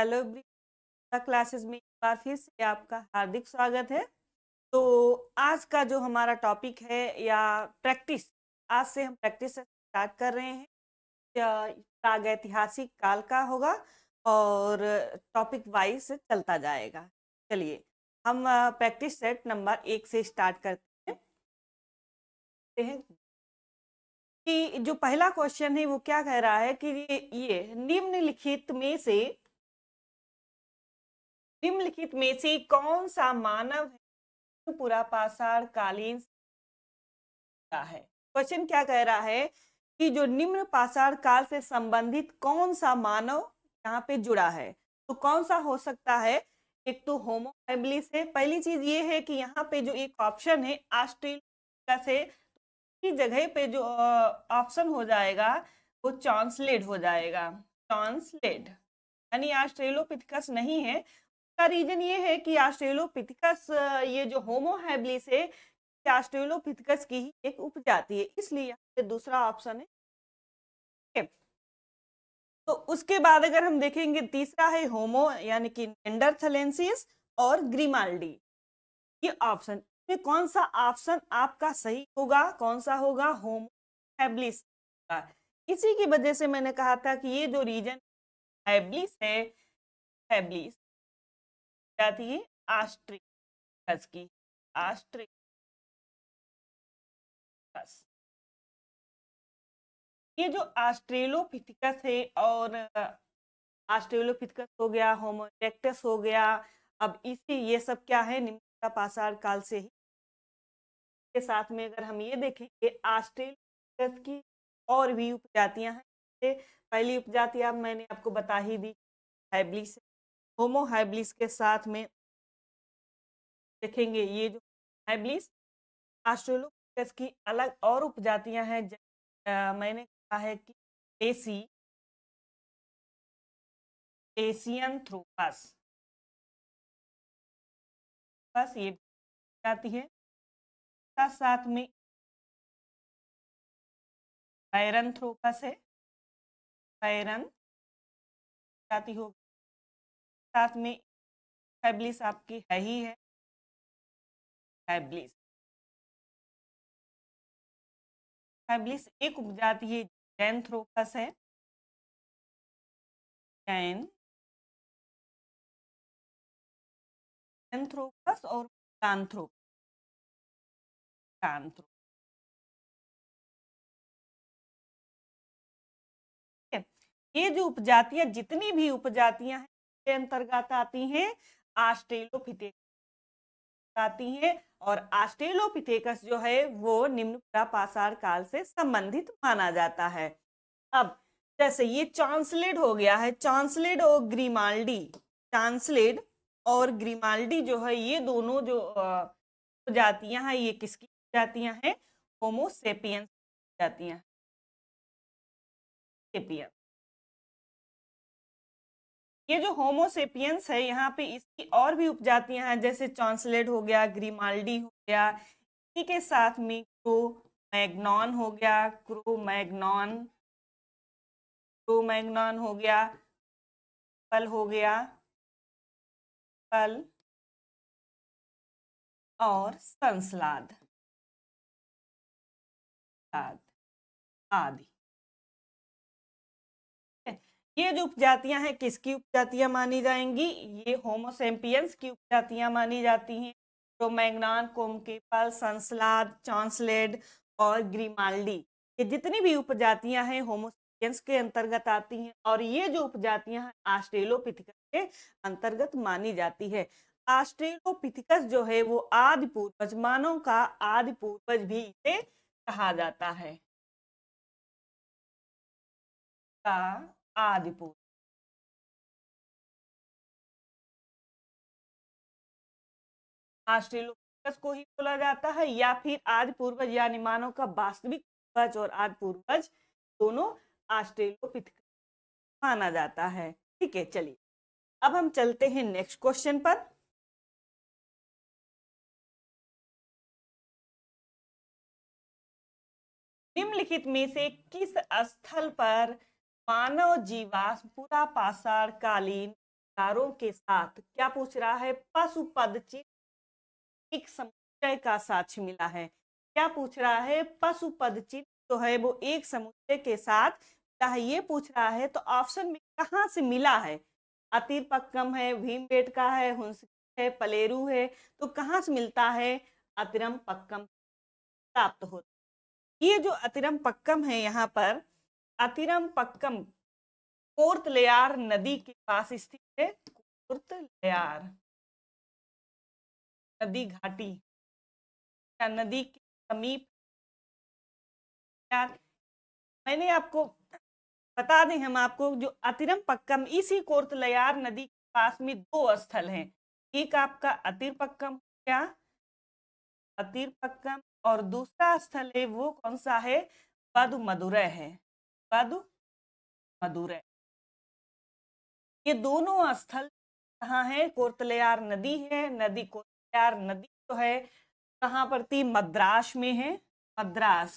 hello classes में एक बार फिर से आपका हार्दिक स्वागत है तो आज का जो हमारा टॉपिक है या प्रैक्टिस आज से हम प्रैक्टिस स्टार्ट कर रहे हैं प्राग ऐतिहासिक काल का होगा और टॉपिक वाइज चलता जाएगा चलिए हम प्रैक्टिस सेट नंबर एक से स्टार्ट करते हैं कि जो पहला क्वेश्चन है वो क्या कह रहा है कि ये निम्नलिखित में से निम्नलिखित में से कौन सा मानव है पूरा पासार कालीन है क्वेश्चन क्या कह रहा है कि जो निम्न पाषाण काल से संबंधित कौन सा मानव यहाँ पे जुड़ा है तो कौन सा हो सकता है एक तो होमो फैमिली से पहली चीज ये है कि यहाँ पे जो एक ऑप्शन है ऑस्ट्रेलिया से की तो जगह पे जो ऑप्शन हो जाएगा वो चॉन्सलेड हो जाएगा चॉन्सलेड यानी ऑस्ट्रेलोपिथिकस नहीं है का रीजन ये है कि ऑस्ट्रेलोपिथिकस ये जो होमो हैबलिस है की ही एक उपजाति है इसलिए यहाँ पे दूसरा ऑप्शन है तो उसके बाद अगर हम देखेंगे तीसरा है होमो यानी कि एंडरथलेंसिस और ग्रीमाल्डी ये ऑप्शन में कौन सा ऑप्शन आपका सही होगा कौन सा होगा होमो हैबलिस इसी की वजह से मैंने कहा था कि ये जो रीजन हैबलिस है हैबलिस क्या थी ये आस्ट्री की आस्ट्री ये जो ऑस्ट्रेलोपिथिकस है और ऑस्ट्रेलोपिथिकस हो गया होमोरेक्टस हो गया अब इसी ये सब क्या है निम्नलिखित पाषाण काल से ही के साथ में अगर हम ये देखें देखेंगे ऑस्ट्रेलोपिथिकस की और भी उपजातियां हैं पहली उपजाति आप मैंने आपको बता ही दी हैबली से होमोहाइब्लिस के साथ में देखेंगे ये जो हाइब्लिस आस्ट्रोलोकस की अलग और उपजातियां हैं मैंने कहा है कि एसी एशियन थ्रोपास बस ये जाती है साथ साथ में आयरन थ्रोपस है आयरन जाती होगी साथ में हैबलिस आपकी है ही है हैबलिस हैबलिस एक उपजाति है जैन थ्रोकस है जैन जैनथ्रोकस और कांथ्रोकस कांथ्रो ये जो उपजातियां जितनी भी उपजातियां हैं के अंतर्गत आती हैं आस्ट्रेलोपिथेकस आती हैं और आस्ट्रेलोपिथेकस जो है वो निम्न प्रापाषाण काल से संबंधित माना जाता है अब जैसे ये चांसलेड हो गया है चांसलेड और ग्रीमाल्डी चांसलेड और ग्रीमाल्डी जो है ये दोनों जो प्रजातियां हैं ये किसकी प्रजातियां हैं होमोसेपियंस प्रजातियां सेपियंस ये जो होमोसेपियंस है यहाँ पे इसकी और भी उपजातियां हैं जैसे चॉन्सलेट हो गया ग्रीमाल्डी हो गया इसी के साथ में क्रो मैगनॉन हो गया क्रो मैगनॉन क्रो मैगनॉन हो गया पल हो गया पल और संसलाद आदि ये जो उपजातियां हैं किसकी उपजातियां मानी जाएंगी ये होमोसेम्पियंस की उपजातियां मानी जाती हैं तो मैग्नान कोमकेपल संसलाद चॉन्सलेड और ग्रीमाल्डी ये जितनी भी उपजातियां हैं होमोसेम्पियंस के अंतर्गत आती हैं और ये जो उपजातियां हैं ऑस्ट्रेलोपिथिकस के अंतर्गत मानी जाती है ऑस्ट्रेलोपिथिकस जो है वो आदि पूर्वज मानव का आदि पूर्वज भी इसे कहा जाता है का आदि पूजा आस्ट्रेलोपिथेकस को ही बोला जाता है या फिर आदि पूर्वज यानी मानव का वास्तविक पूर्वज और आदि पूर्वज दोनों आस्ट्रेलोपिथेकस माना जाता है ठीक है चलिए अब हम चलते हैं नेक्स्ट क्वेश्चन पर निम्नलिखित में से किस स्थल पर मानव जीवास पूरा पाषाण कालीन कारों के साथ क्या पूछ रहा है पशुपद चिन्ह एक समुच्चय का साक्ष्य मिला है क्या पूछ रहा है पशुपद चिन्ह जो है वो एक समुच्चय के साथ मिला है ये पूछ रहा है तो ऑप्शन में कहाँ से मिला है अतिर पक्कम है भीम बेट का है हुंस है पलेरू है तो कहाँ से मिलता है अतिरम पक्कम प्राप्त होता ये जो अतिरम पक्कम है यहाँ पर अतिरम पक्कम कोर्तलयार नदी के पास स्थित है कोर्तलयार नदी घाटी या नदी के समीप यार मैंने आपको बता दें हम आपको जो अतिरम पक्कम इसी कोर्तलयार नदी के पास में दो स्थल हैं एक आपका अतिर पक्कम क्या अतिर पक्कम और दूसरा स्थल है वो कौन सा है बद मदुरय है मदुरै ये दोनों स्थल कहाँ है कोर्तलेयार नदी है नदी कोर्तलेयार नदी जो तो है कहाँ पर थी मद्रास में है मद्रास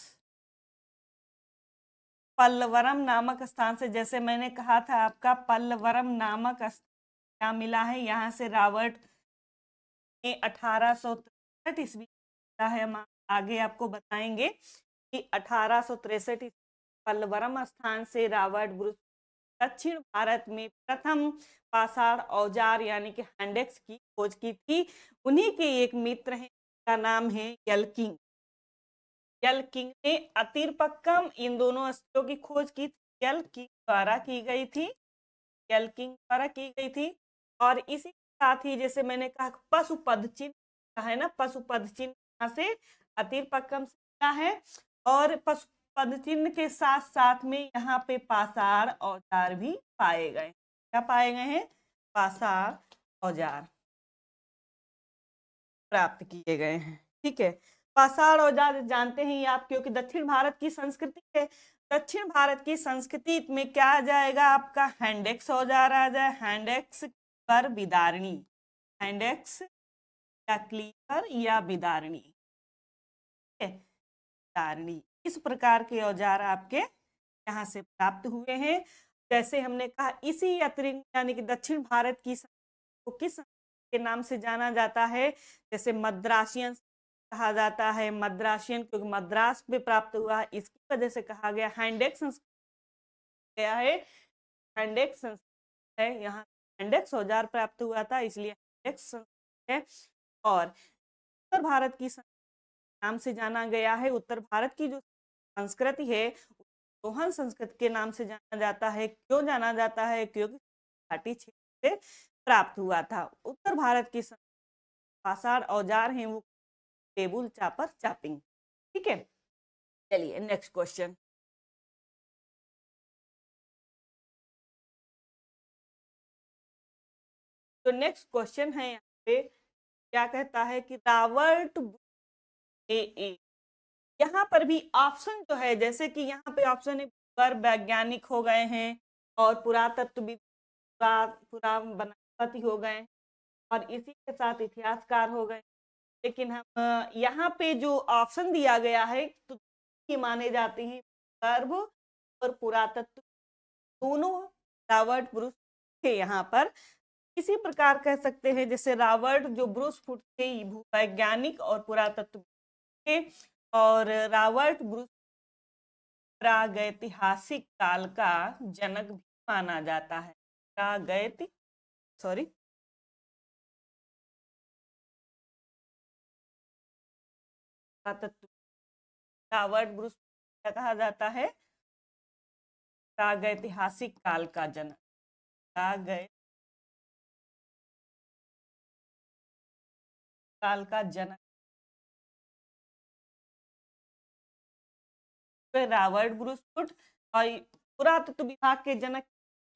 पल्लवरम नामक स्थान से जैसे मैंने कहा था आपका पल्लवरम नामक स्थान क्या मिला है यहाँ से रावट ने अठारह सौ तिरसठ ईस्वी है हम आगे आपको बताएंगे कि अठारह सौ तिरसठ पल्लवरम स्थान से रावट ब्रुश दक्षिण भारत में प्रथम पाषाण औजार यानी कि हैंडेक्स की खोज की थी उन्हीं के एक मित्र हैं का नाम है यलकिंग यलकिंग ने अतिरपक्कम इन दोनों अस्त्रों की खोज की थी यलकिंग द्वारा की गई थी यलकिंग द्वारा की गई थी और इसी के साथ ही जैसे मैंने कहा पशुपद चिन्ह कहा है ना पशुपद चिन्ह से अतिरपक्कम से है और पशु पद चिन्ह के साथ साथ में यहाँ पे पासार औजार भी पाए गए क्या पाए गए हैं पासार औजार प्राप्त किए गए हैं ठीक है पासार औजार जानते हैं आप क्योंकि दक्षिण भारत की संस्कृति है दक्षिण भारत की संस्कृति में क्या आ जाएगा आपका हैंडेक्स औजार आ जाए हैंडेक्स पर बिदारणी हैंडेक्स या क्लीपर या बिदारणी बिदारणी इस प्रकार के औजार आपके यहाँ से प्राप्त हुए हैं जैसे हमने कहा इसी अतिरिक्त यानी कि दक्षिण भारत की को किस के नाम से जाना जाता है जैसे मद्रासियन कहा जाता है मद्रासियन क्योंकि मद्रास में प्राप्त हुआ इसकी वजह से कहा गया हैंडेक्स गया है हैंडेक्स है यहाँ हैंडेक्स औजार प्राप्त हुआ था इसलिए हैंडेक्स है और उत्तर भारत की सं नाम से जाना गया है उत्तर भारत की जो संस्कृति है रोहन संस्कृत के नाम से जाना जाता है क्यों जाना जाता है क्योंकि घाटी क्षेत्र से प्राप्त हुआ था उत्तर भारत की आसार औजार हैं वो टेबुल चापर चापिंग ठीक है चलिए नेक्स्ट क्वेश्चन तो नेक्स्ट क्वेश्चन है यहाँ पे क्या कहता है कि रावर्ट ए ए यहाँ पर भी ऑप्शन जो है जैसे कि यहाँ पे ऑप्शन पर वैज्ञानिक हो गए हैं और पुरातत्व भी पुरा वनस्पति हो गए और इसी के साथ इतिहासकार हो गए लेकिन हम यहाँ पे जो ऑप्शन दिया गया है तो ही माने जाते हैं गर्भ और पुरातत्व दोनों रावर्ट ब्रूस थे यहाँ पर इसी प्रकार कह सकते हैं जैसे रावर्ट जो ब्रूस फुट थे वैज्ञानिक और पुरातत्व थे और रावर्ट ब्रूस प्रागैतिहासिक काल का जनक भी माना जाता है प्रागैति सॉरी रावर्ट ब्रूस कहा जाता है प्रागैतिहासिक काल का जनक प्रागै काल का जनक पे रॉबर्ट ब्रूस फुट और पुरातत्व विभाग के जनक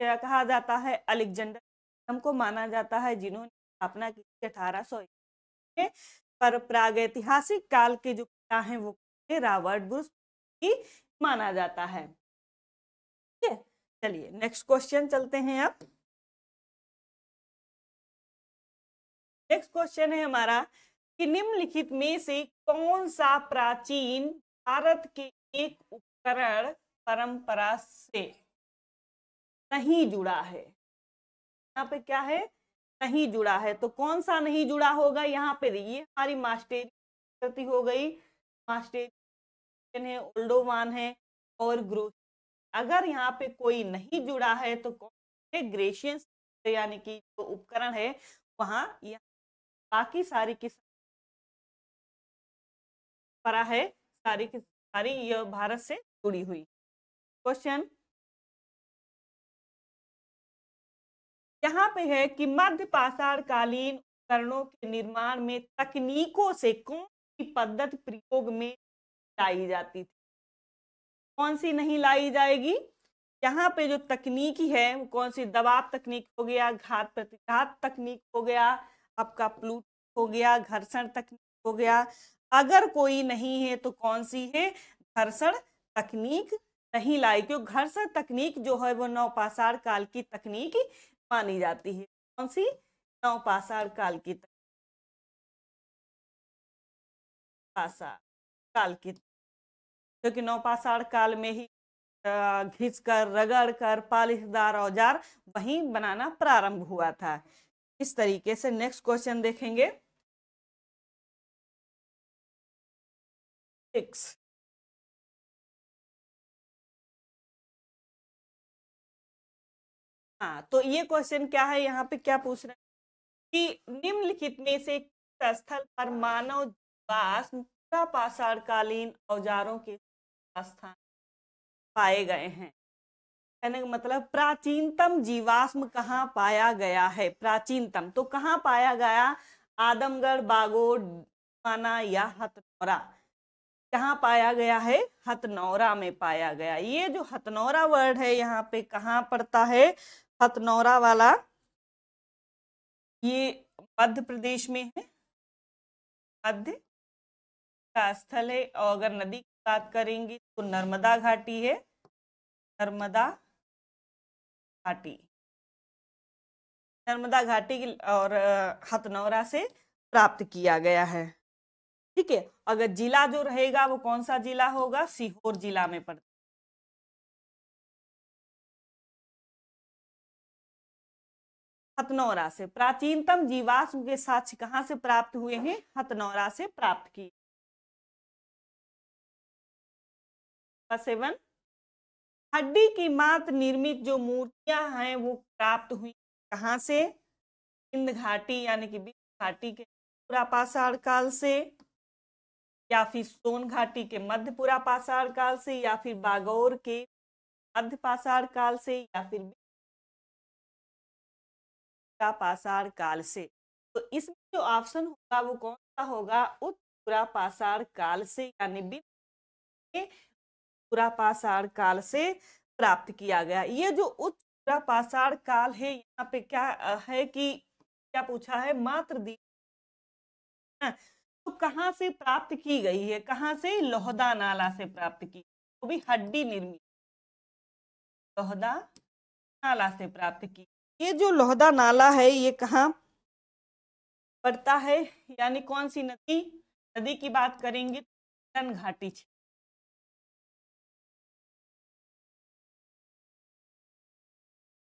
कहा जाता है अलेक्जेंडर हमको माना जाता है जिन्होंने स्थापना की थी अठारह सौ में पर प्रागैतिहासिक काल के जो पिता हैं वो रॉबर्ट ब्रूस की माना जाता है चलिए नेक्स्ट क्वेश्चन चलते हैं अब नेक्स्ट क्वेश्चन है हमारा कि निम्नलिखित में से कौन सा प्राचीन भारत के एक उपकरण परंपरा से नहीं जुड़ा है यहाँ पे क्या है नहीं जुड़ा है तो कौन सा नहीं जुड़ा होगा यहाँ पे ये हमारी मास्टेरी हो गई मास्टेरी है ओल्डोवान है और ग्रो अगर यहाँ पे कोई नहीं जुड़ा है तो कौन है ग्रेशियन यानी कि जो उपकरण है वहाँ बाकी सारी किस्म परा है सारी की सारी यह भारत से जुड़ी हुई क्वेश्चन यहाँ पे है कि मध्य पाषाण कालीन उपकरणों के निर्माण में तकनीकों से कौन सी पद्धति प्रयोग में लाई जाती थी कौन सी नहीं लाई जाएगी यहाँ पे जो तकनीकी है वो कौन सी दबाव तकनीक हो गया घात प्रतिघात तकनीक हो गया आपका प्लूट हो गया घर्षण तकनीक हो गया अगर कोई नहीं है तो कौन सी है घर्षण तकनीक नहीं लाई क्यों घर्षण तकनीक जो है वो नौपाषाण काल की तकनीक मानी जाती है कौन सी नौपाषाण काल की तकनीक काल की क्योंकि तो काल में ही घिस कर रगड़ कर पालिशदार औजार वहीं बनाना प्रारंभ हुआ था इस तरीके से नेक्स्ट क्वेश्चन देखेंगे x हाँ तो ये क्वेश्चन क्या है यहाँ पे क्या पूछ रहे हैं कि निम्नलिखित में से किस स्थल पर मानव पूरा पाषाणकालीन औजारों के स्थान पाए गए हैं कहने का मतलब प्राचीनतम जीवाश्म कहाँ पाया गया है प्राचीनतम तो कहाँ पाया गया आदमगढ़ बागोड माना या हथनौरा कहाँ पाया गया है हथनौरा में पाया गया ये जो हथनौरा वर्ड है यहाँ पे कहाँ पड़ता है हथनौरा वाला ये मध्य प्रदेश में है मध्य का स्थल है और अगर नदी की बात करेंगे तो नर्मदा घाटी है नर्मदा घाटी नर्मदा घाटी और हथनौरा से प्राप्त किया गया है ठीक है अगर जिला जो रहेगा वो कौन सा जिला होगा सीहोर जिला में पड़ता हतनौरा से प्राचीनतम जीवाश्म के साक्ष कहां से प्राप्त हुए हैं हतनौरा से प्राप्त किए सेवन हड्डी की मात्र निर्मित जो मूर्तियां हैं वो प्राप्त हुई कहां से हिंद घाटी यानी कि बिंद घाटी के पूरा पाषाण काल से या फिर सोन घाटी के मध्य पूरा पाषाण काल से या फिर बागौर के मध्य पाषाण काल से या फिर का पाषाण काल से तो इसमें जो ऑप्शन होगा वो कौन सा होगा उत्तरा पाषाण काल से यानी बिन पूरा पाषाण काल से प्राप्त किया गया ये जो उच्च पूरा पाषाण काल है यहाँ पे क्या है कि क्या पूछा है मात्र दी हाँ, कहाँ से प्राप्त की गई है कहाँ से लोहदा नाला से प्राप्त की वो भी हड्डी निर्मित लोहदा नाला से प्राप्त की ये जो लोहदा नाला है ये कहाँ पड़ता है यानी कौन सी नदी नदी की बात करेंगे तो घाटी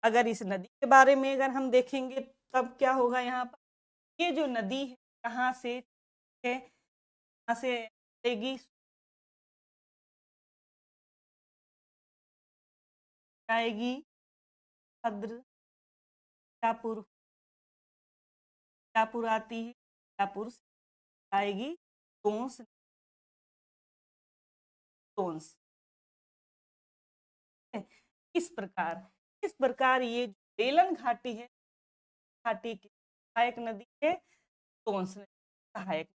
अगर इस नदी के बारे में अगर हम देखेंगे तब क्या होगा यहाँ पर ये जो नदी है कहाँ से है यहाँ से आएगी आएगी भद्र सीतापुर सीतापुर आती है सीतापुर से आएगी टोंस टोंस इस प्रकार इस प्रकार ये बेलन घाटी है घाटी की सहायक नदी है टोंस नदी सहायक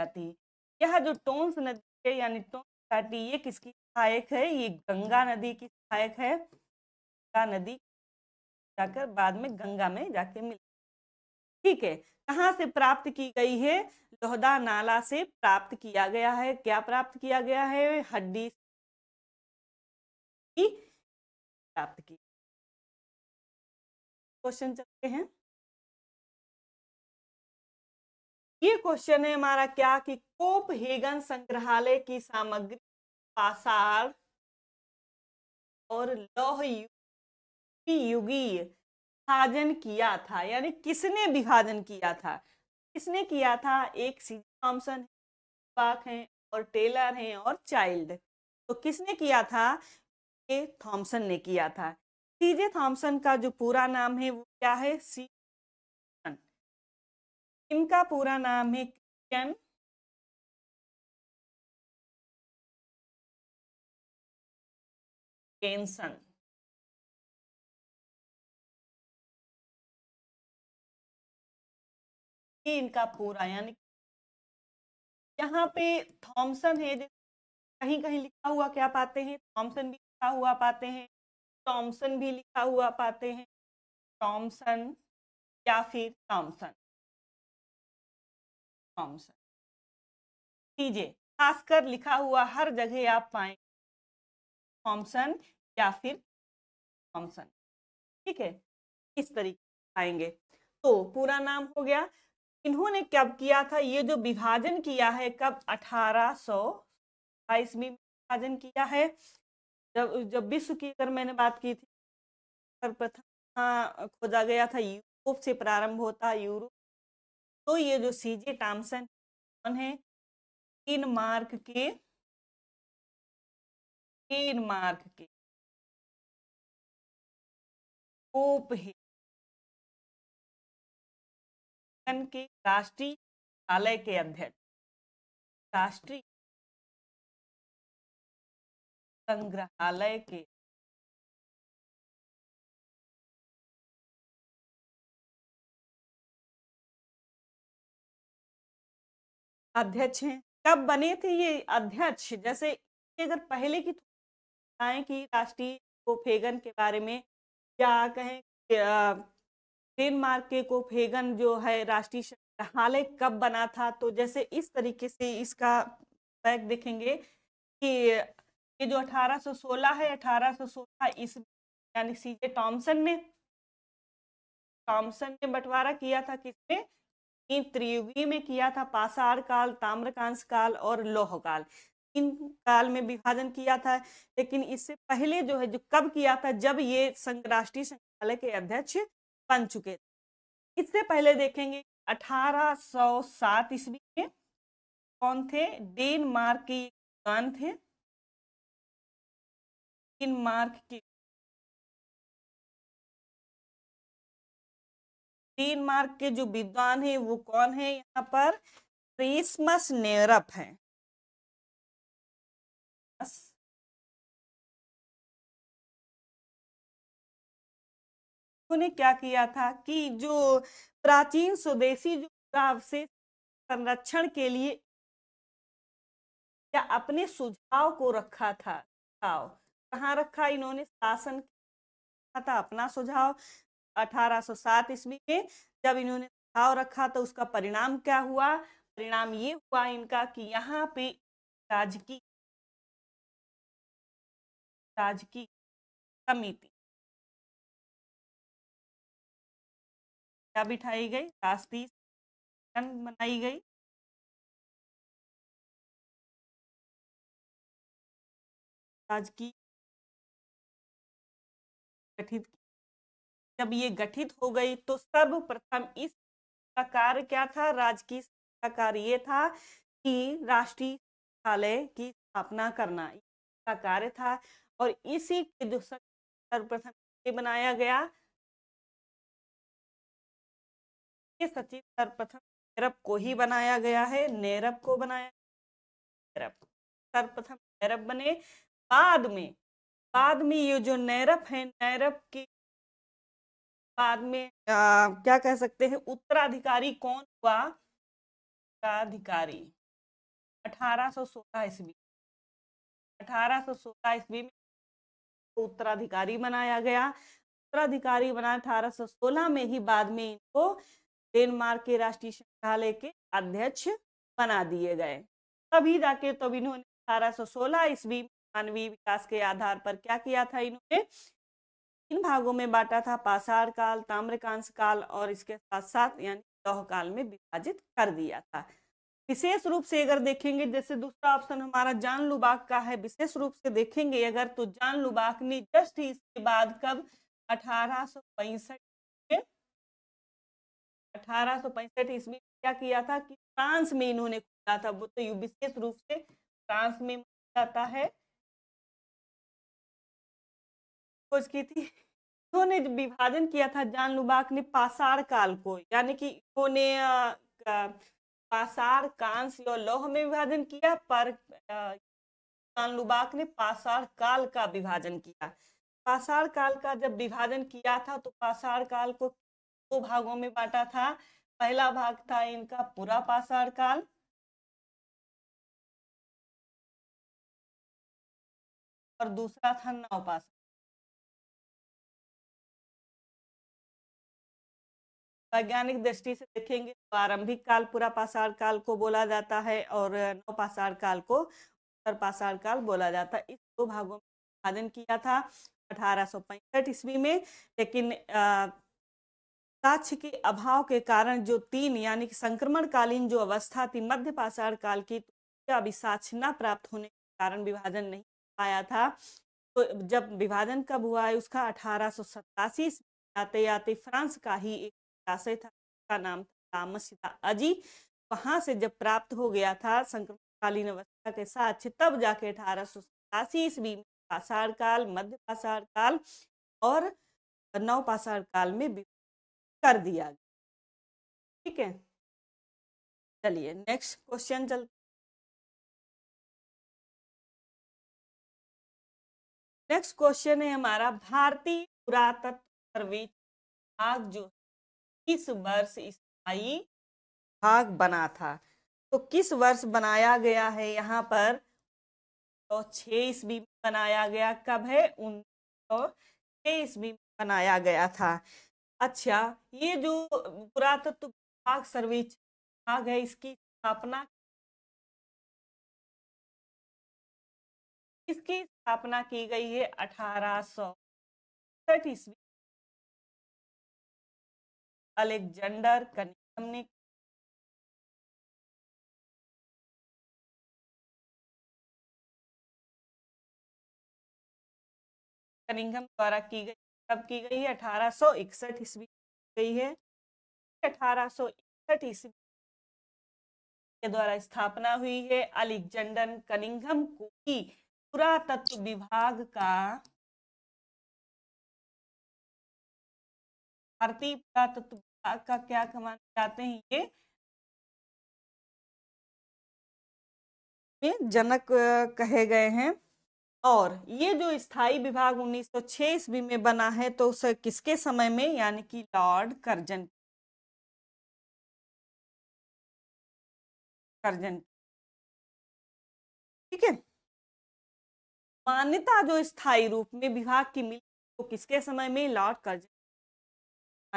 जाती है यह जो टोंस नदी है यानी टोंस घाटी ये किसकी सहायक है ये गंगा नदी की सहायक है गंगा नदी जाकर बाद में गंगा में जाके मिल ठीक है कहाँ से प्राप्त की गई है लोहदा नाला से प्राप्त किया गया है क्या प्राप्त किया गया है हड्डी प्राप्त की क्वेश्चन चलते हैं ये क्वेश्चन है हमारा क्या कि कोप हेगन संग्रहालय की सामग्री पासार और लौह युगी विभाजन किया था यानी किसने विभाजन किया था किसने किया था एक सी थॉम्सन बाक हैं और टेलर हैं और चाइल्ड तो किसने किया था ये थॉम्सन ने किया था सीजे थॉम्सन का जो पूरा नाम है वो क्या है सी इनका पूरा नाम है क्रिश्चियन केनसन ये इनका पूरा यानी यहाँ पे थॉमसन है कहीं कहीं लिखा हुआ क्या पाते हैं थॉमसन भी लिखा हुआ पाते हैं टॉमसन भी लिखा हुआ पाते हैं टॉमसन या फिर टॉमसन फॉर्म्स चीजें खासकर लिखा हुआ हर जगह आप पाएंगे थॉम्सन या फिर थॉम्सन ठीक है इस तरीके आएंगे तो पूरा नाम हो गया इन्होंने कब किया था ये जो विभाजन किया है कब अठारह सौ में विभाजन किया है जब जब विश्व की अगर मैंने बात की थी सर्वप्रथम हाँ, खोजा गया था यूरोप से प्रारंभ होता यूरोप तो ये जो सीजे टर्म्स एंड कौन है तीन मार्क के तीन मार्क के के राष्ट्रीय विद्यालय के अध्यक्ष राष्ट्रीय संग्रहालय के अध्यक्ष हैं कब बने थे ये अध्यक्ष जैसे अगर पहले की बताएं कि राष्ट्रीय कोफेगन के बारे में या कहें डेनमार्क के कोफेगन जो है राष्ट्रीय संग्रहालय कब बना था तो जैसे इस तरीके से इसका बैक देखेंगे कि ये जो 1816 है 1816 ईस्वी यानी सीजे टॉमसन ने टॉमसन ने बंटवारा किया था किसमें त्रियुगी में किया था पाषाण काल ताम्रकांश काल और लोह काल इन काल में विभाजन किया था लेकिन इससे पहले जो है जो कब किया था जब ये संघ राष्ट्रीय संग्रहालय के अध्यक्ष बन चुके थे इससे पहले देखेंगे 1807 ईस्वी में कौन थे डेनमार्क के कान थे डेनमार्क के तीन मार्क के जो विद्वान है वो कौन है यहाँ पर क्रिसमस नेरप है उन्होंने क्या किया था कि जो प्राचीन स्वदेशी जो से संरक्षण के लिए या अपने सुझाव को रखा था सुझाव कहाँ रखा इन्होंने शासन था अपना सुझाव 1807 ईस्वी में जब इन्होंने सुझाव रखा तो उसका परिणाम क्या हुआ परिणाम ये हुआ इनका कि यहाँ पे राजकीय की समिति क्या बिठाई गई राष्ट्रीय बनाई गई राजकीय गठित जब ये गठित हो गई तो सर्वप्रथम इस का कार्य क्या था राजकीय का कार्य ये था कि राष्ट्रीय पुस्तकालय की स्थापना करना का कार्य था और इसी के जो सर्वप्रथम बनाया गया सचिव सर्वप्रथम नेरब को ही बनाया गया है नेरब को बनाया नेरब सर्वप्रथम नेरब बने बाद में बाद में ये जो नैरप है नैरप के बाद में आ, क्या कह सकते हैं उत्तराधिकारी कौन हुआ उत्तराधिकारी 1816 ईस्वी सोलह ईस्वी में उत्तराधिकारी बनाया गया उत्तराधिकारी बना 1816 में ही बाद में इनको डेनमार्क के राष्ट्रीय संग्रहालय के अध्यक्ष बना दिए गए तभी जाके तब तो इन्होंने सोलह ईस्वी मानवीय विकास के आधार पर क्या किया था इन्होंने किन भागों में बांटा था पाषाण काल ताम्रकांश काल और इसके साथ साथ यानी लौह काल में विभाजित कर दिया था विशेष रूप से अगर देखेंगे जैसे दूसरा ऑप्शन हमारा जान लुबाक का है विशेष रूप से देखेंगे अगर तो जान लुबाक ने जस्ट इसके बाद कब अठारह सौ अठारह ईस्वी क्या किया था कि फ्रांस में इन्होंने खोला था वो तो विशेष रूप से फ्रांस में जाता है खोज की थी इन्होंने विभाजन किया था जान लुबाक ने पासार काल को यानी कि इन्होंने पासार कांस और लोह में विभाजन किया पर जान लुबाक ने पासार काल का विभाजन किया पासार काल का जब विभाजन किया था तो पासार काल को दो भागों में बांटा था पहला भाग था इनका पूरा पासार काल और दूसरा था नौ पास वैज्ञानिक दृष्टि से देखेंगे तो आरंभिक काल पूरा पाषाण काल को बोला जाता है और नौ पाषाण काल को उत्तर पाषाण काल बोला जाता है इस दो भागों में विभाजन किया था अठारह ईस्वी में लेकिन साक्ष्य के अभाव के कारण जो तीन यानी कि संक्रमण कालीन जो अवस्था थी मध्य पाषाण काल की तो अभी साक्ष्य न प्राप्त होने के कारण विभाजन नहीं पाया था तो जब विभाजन कब हुआ है उसका अठारह आते आते फ्रांस का ही एक आश्रय था का नाम था अजी वहां से जब प्राप्त हो गया था संक्रमणकालीन अवस्था के साथ तब जाके अठारह सौ सतासी ईस्वी में पाषाण काल मध्य पाषाण काल और नव पाषाण काल में कर दिया गया ठीक है चलिए नेक्स्ट क्वेश्चन चल नेक्स्ट क्वेश्चन है हमारा भारतीय पुरातत्व सर्वेक्षण विभाग जो किस वर्ष स्थायी भाग बना था तो किस वर्ष बनाया गया है यहाँ पर तो छः ईस्वी में बनाया गया कब है उन्नीस सौ छः ईस्वी में बनाया गया था अच्छा ये जो पुरातत्व विभाग सर्वेक्षण विभाग है इसकी स्थापना इसकी स्थापना की गई है अठारह सौ ईस्वी अलेक्जेंडर कनिंघम ने द्वारा की गई कब की गई है अठारह सौ इकसठ ईस्वी गई है अठारह सौ इकसठ ईस्वी के द्वारा स्थापना हुई है अलेक्जेंडर कनिंगम को पुरातत्व विभाग का भारतीय पुरातत्व विभाग का क्या कमान चाहते हैं ये जनक कहे गए हैं और ये जो स्थायी विभाग 1906 ईस्वी में बना है तो उसे किसके समय में यानी कि लॉर्ड कर्जन कर्जन ठीक है मान्यता जो स्थायी रूप में विभाग की मिली तो किसके समय में लॉर्ड कर्जन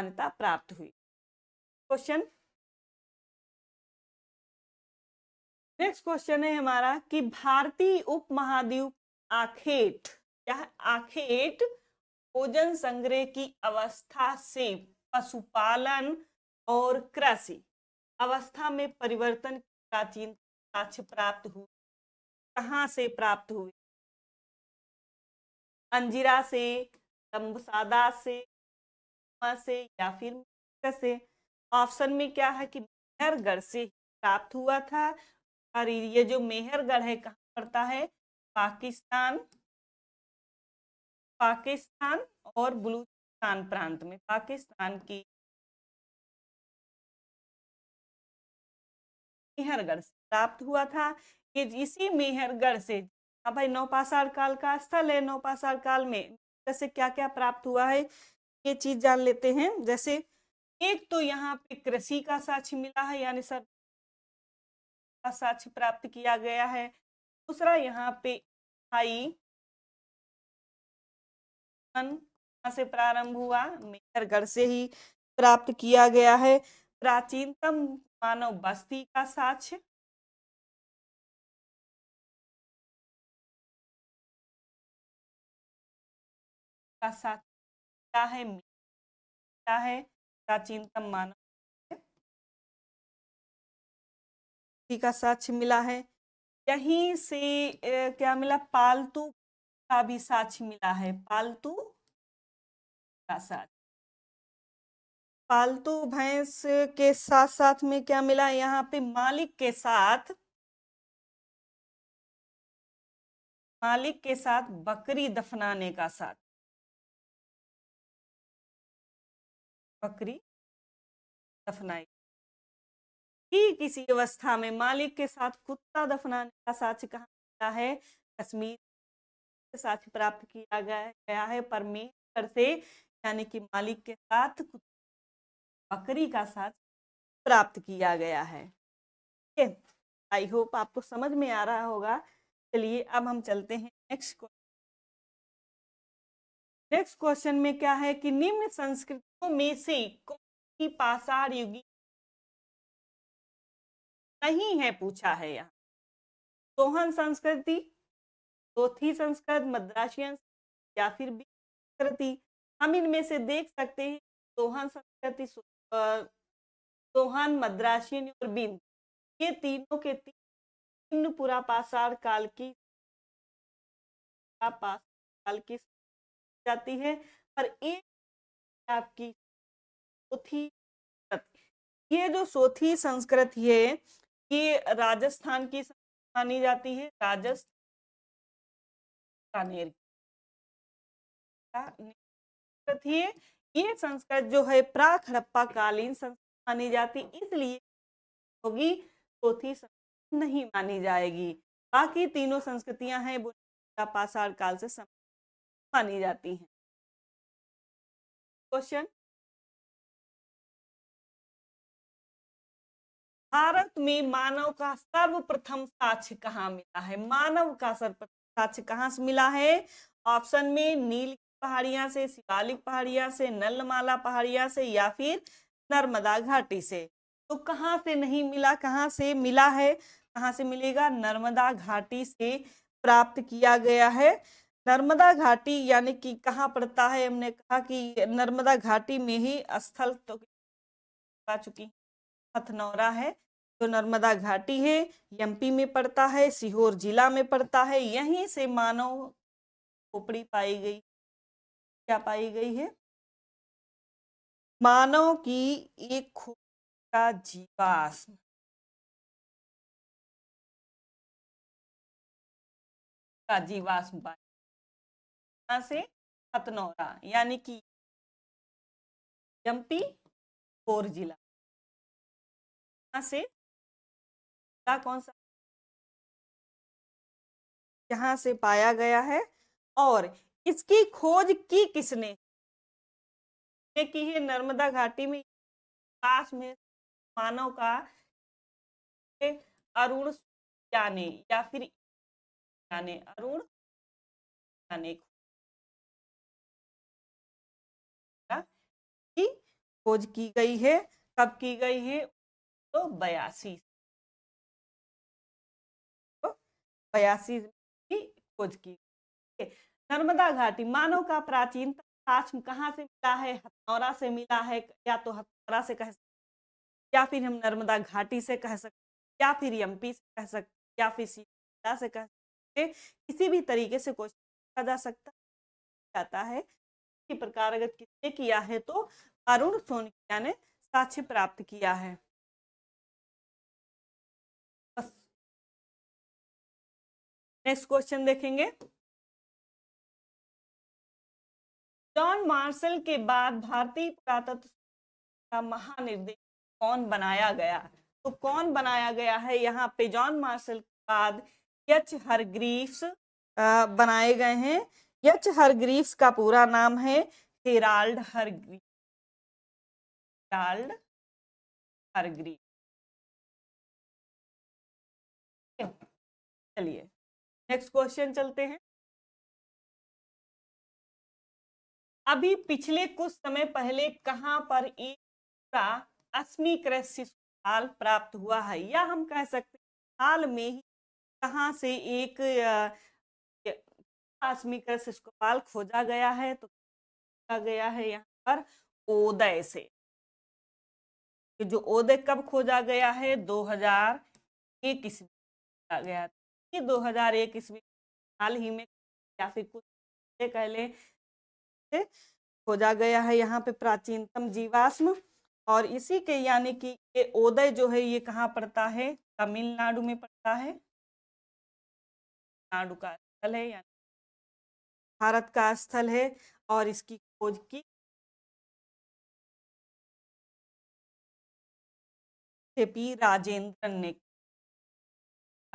मान्यता प्राप्त हुई क्वेश्चन नेक्स्ट क्वेश्चन है हमारा कि भारतीय उपमहाद्वीप आखेट या आखेट भोजन संग्रह की अवस्था से पशुपालन और कृषि अवस्था में परिवर्तन प्राचीन साक्ष्य प्राप्त हुए कहाँ से प्राप्त हुए अंजिरा से तंबसादा से से या फिर से ऑप्शन में क्या है कि मेहरगढ़ से प्राप्त हुआ था और ये जो मेहरगढ़ है कहाँ पड़ता है पाकिस्तान पाकिस्तान और बलूचिस्तान प्रांत में पाकिस्तान की मेहरगढ़ से प्राप्त हुआ था ये इसी मेहरगढ़ से हाँ भाई नौपाषाण काल का स्थल है नौपाषाण काल में से क्या क्या प्राप्त हुआ है ये चीज जान लेते हैं जैसे एक तो यहाँ पे कृषि का साक्ष्य मिला है यानी सर का साक्ष्य प्राप्त किया गया है दूसरा यहाँ पे आई से प्रारंभ हुआ मेहरगढ़ से ही प्राप्त किया गया है प्राचीनतम मानव बस्ती का साक्ष्य का साथ क्या है क्या है प्राचीनतम मानव का साक्ष्य मिला है यहीं से ए, क्या मिला पालतू का भी साक्ष्य मिला है पालतू का साक्ष पालतू भैंस के साथ साथ में क्या मिला यहाँ पे मालिक के साथ मालिक के साथ बकरी दफनाने का साथ बकरी दफनाई ठीक इसी अवस्था में मालिक के साथ कुत्ता दफनाने का साक्ष्य कहा गया है कश्मीर साक्ष्य प्राप्त किया गया है परमेश्वर से यानी कि मालिक के साथ बकरी का साथ प्राप्त किया गया है आई होप आपको समझ में आ रहा होगा चलिए अब हम चलते हैं नेक्स्ट नेक्स्ट क्वेश्चन में क्या है कि निम्न संस्कृतियों में से कौन सी पाषाण युगी नहीं है पूछा है यहाँ सोहन संस्कृति चौथी संस्कृत मद्रासियन या फिर संस्कृति हम इनमें से देख सकते हैं सोहन संस्कृति सोहन मद्रासियन और बिंद ये तीनों के तीन पुरापासार काल की पासार काल की जाती है पर एक आपकी सोथी ये जो सोथी संस्कृत है ये राजस्थान की मानी जाती है राजस्थान की ये संस्कृत जो है प्राक हड़प्पा कालीन संस्कृत मानी जाती इसलिए होगी चौथी नहीं मानी जाएगी बाकी तीनों संस्कृतियां हैं बुनियादी पाषाण काल से मानी जाती हैं क्वेश्चन भारत में मानव का सर्वप्रथम साक्ष्य कहाँ मिला है मानव का सर्वप्रथम साक्ष्य कहाँ से मिला है ऑप्शन में नील पहाड़ियां से शिवालिक पहाड़ियां से नलमाला पहाड़ियां से या फिर नर्मदा घाटी से तो कहाँ से नहीं मिला कहाँ से मिला है कहाँ से मिलेगा नर्मदा घाटी से प्राप्त किया गया है नर्मदा घाटी यानी कि कहाँ पड़ता है हमने कहा कि नर्मदा घाटी में ही स्थल तो आ चुकी हथनौरा है जो तो नर्मदा घाटी है एमपी में पड़ता है सीहोर जिला में पड़ता है यहीं से मानव खोपड़ी पाई गई क्या पाई गई है मानव की एक खोपड़ी का जीवाश्म का जीवाश्म पाया हाँ से हथनौरा यानी कि जम्पी कोर जिला यहाँ से का कौन सा यहाँ से पाया गया है और इसकी खोज की किसने की है नर्मदा घाटी में पास में मानव का अरुण जाने या फिर जाने अरुण जाने की खोज की गई है कब की गई है तो बयासी तो बयासी की खोज की गई नर्मदा घाटी मानव का प्राचीन साक्ष्य कहाँ से मिला है हथौरा से मिला है या तो हथौरा से कह सकते या फिर हम नर्मदा घाटी से कह सकते या फिर एमपी से कह सकते या फिर सीता से कह सकते किसी भी तरीके से क्वेश्चन जा सकता जाता है की प्रकार अगर किसने किया है तो अरुण सोनिया ने साक्ष्य प्राप्त किया है नेक्स्ट क्वेश्चन देखेंगे जॉन मार्शल के बाद भारतीय पुरातत्व का महानिर्देशक कौन बनाया गया तो कौन बनाया गया है यहाँ पे जॉन मार्शल के बाद यच हरग्रीव्स बनाए गए हैं यच हरग्रीव्स का पूरा नाम है हेराल्ड हरग्रीव हेराल्ड हरग्रीव चलिए नेक्स्ट क्वेश्चन चलते हैं अभी पिछले कुछ समय पहले कहां पर एक का अस्मी कृषि हाल प्राप्त हुआ है या हम कह सकते हैं हाल में ही कहां से एक आसमीकर शिष्कोपाल खोजा गया है तो खोजा गया है यहाँ पर ओदय से जो ओदय कब खोजा गया है 2001 ईस्वी खोजा गया था एक ईस्वी हाल ही में या फिर कुछ कह ले खोजा गया है यहाँ पे प्राचीनतम जीवाश्म और इसी के यानी कि ये ओदय जो है ये कहाँ पड़ता है तमिलनाडु में पड़ता है तमिलनाडु का स्थल है यानी भारत का स्थल है और इसकी खोज की पी राजेंद्र ने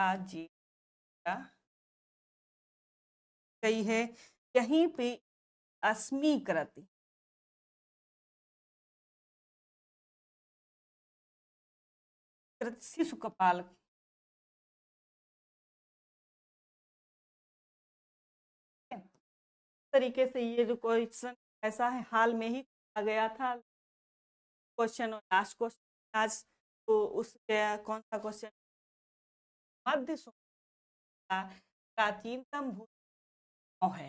राजेंद्र गई है यहीं पे अस्मीकृत कृत शिशुकपाल तरीके से ये जो क्वेश्चन ऐसा है हाल में ही आ गया था क्वेश्चन और लास्ट क्वेश्चन आज तो उस कौन सा क्वेश्चन मध्य प्राचीनतम भू है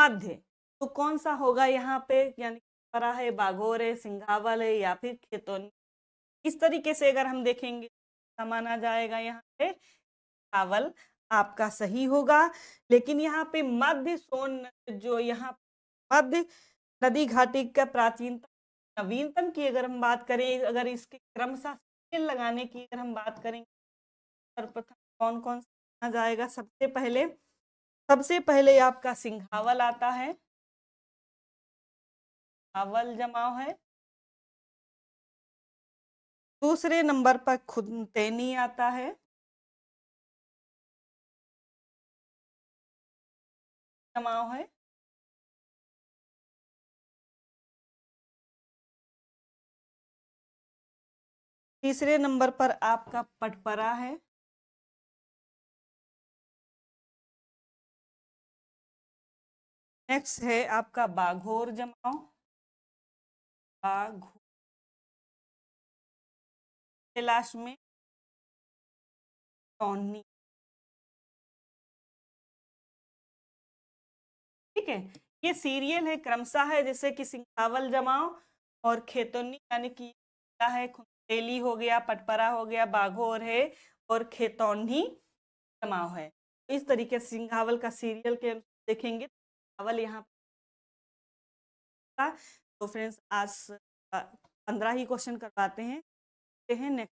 मध्य तो कौन सा होगा यहाँ पे यानी परा है बाघोर है सिंघावल है या फिर खेतोनी इस तरीके से अगर हम देखेंगे तो माना जाएगा यहाँ पे सिंघावल आपका सही होगा लेकिन यहाँ पे मध्य सोन जो यहाँ मध्य नदी घाटी का प्राचीनतम नवीनतम की अगर हम बात करें अगर इसके क्रमशः लगाने की अगर हम बात करें सर्वप्रथम कौन कौन सा जाएगा सबसे पहले सबसे पहले आपका सिंघावल आता है सिंघावल जमाव है दूसरे नंबर पर खुदतैनी आता है कमाओ है तीसरे नंबर पर आपका पटपरा है नेक्स्ट है आपका बाघोर जमाव बाघो लास्ट में टॉनी ठीक है ये सीरियल है क्रमशः है जैसे कि सिंगावल जमाओ और खेतोनी यानी कि है खुंदेली हो गया पटपरा हो गया बाघोर है और खेतौनी जमाओ है इस तरीके से सिंघावल का सीरियल के देखेंगे सिंघावल यहाँ तो फ्रेंड्स आज पंद्रह ही क्वेश्चन करवाते हैं नेक्स्ट